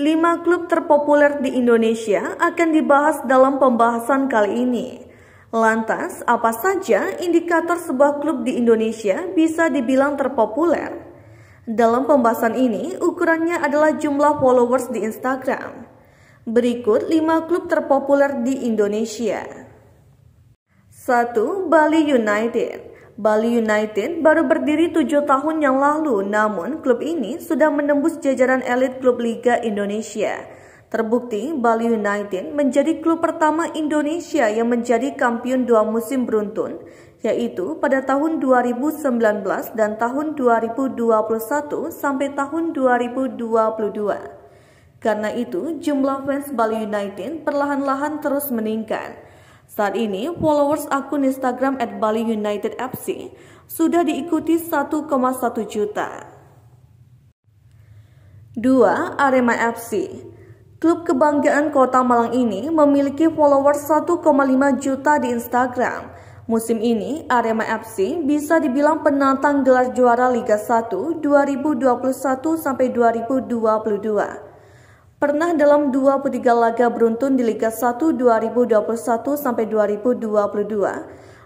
5 klub terpopuler di Indonesia akan dibahas dalam pembahasan kali ini. Lantas, apa saja indikator sebuah klub di Indonesia bisa dibilang terpopuler? Dalam pembahasan ini, ukurannya adalah jumlah followers di Instagram. Berikut 5 klub terpopuler di Indonesia. 1. Bali United Bali United baru berdiri tujuh tahun yang lalu, namun klub ini sudah menembus jajaran elit klub Liga Indonesia. Terbukti, Bali United menjadi klub pertama Indonesia yang menjadi kampiun dua musim beruntun, yaitu pada tahun 2019 dan tahun 2021 sampai tahun 2022. Karena itu, jumlah fans Bali United perlahan-lahan terus meningkat. Saat ini, followers akun Instagram at Bali United FC sudah diikuti 1,1 juta. 2. Arema FC Klub kebanggaan kota Malang ini memiliki followers 1,5 juta di Instagram. Musim ini, Arema FC bisa dibilang penantang gelar juara Liga 1 2021-2022. Pernah dalam 23 laga beruntun di Liga 1 2021 sampai 2022,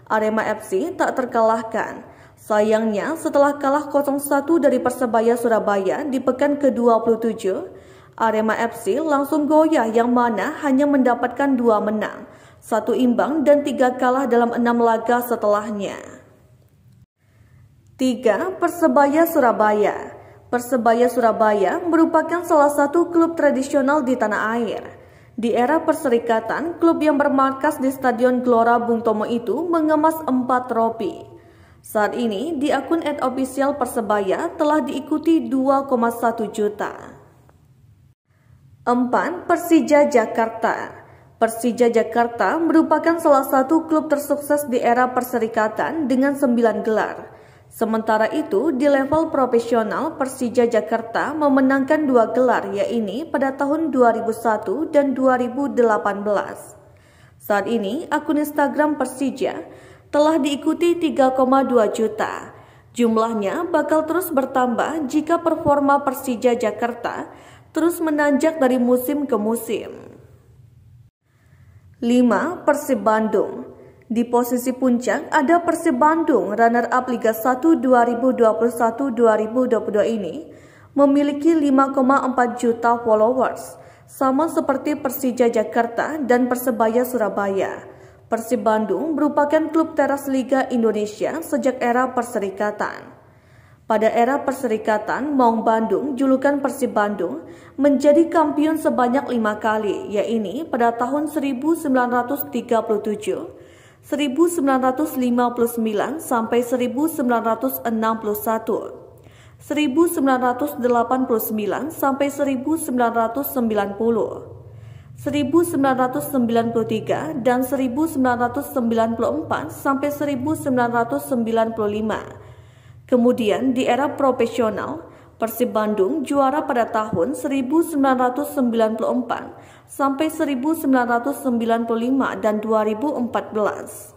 Arema FC tak terkalahkan. Sayangnya, setelah kalah 0-1 dari Persebaya Surabaya di pekan ke-27, Arema FC langsung goyah yang mana hanya mendapatkan dua menang, satu imbang dan tiga kalah dalam enam laga setelahnya. 3. Persebaya Surabaya Persebaya Surabaya merupakan salah satu klub tradisional di tanah air. Di era perserikatan, klub yang bermarkas di Stadion Gelora Bung Tomo itu mengemas empat tropi. Saat ini, di akun ad official Persebaya telah diikuti 2,1 juta. 4. Persija Jakarta Persija Jakarta merupakan salah satu klub tersukses di era perserikatan dengan 9 gelar – Sementara itu, di level profesional Persija Jakarta memenangkan dua gelar yaitu pada tahun 2001 dan 2018. Saat ini, akun Instagram Persija telah diikuti 3,2 juta. Jumlahnya bakal terus bertambah jika performa Persija Jakarta terus menanjak dari musim ke musim. 5. Persib Bandung di posisi puncak ada Persib Bandung runner-up Liga 1 2021-2022 ini memiliki 5,4 juta followers, sama seperti Persija Jakarta dan Persebaya Surabaya. Persib Bandung merupakan klub teras Liga Indonesia sejak era perserikatan. Pada era perserikatan, Maung Bandung, julukan Persib Bandung, menjadi kampion sebanyak lima kali, yaitu pada tahun 1937, 1959 sampai 1961, 1989 sampai 1990, 1993 dan 1994 sampai 1995. Kemudian di era profesional Persib Bandung juara pada tahun 1994 sampai 1995 dan 2014.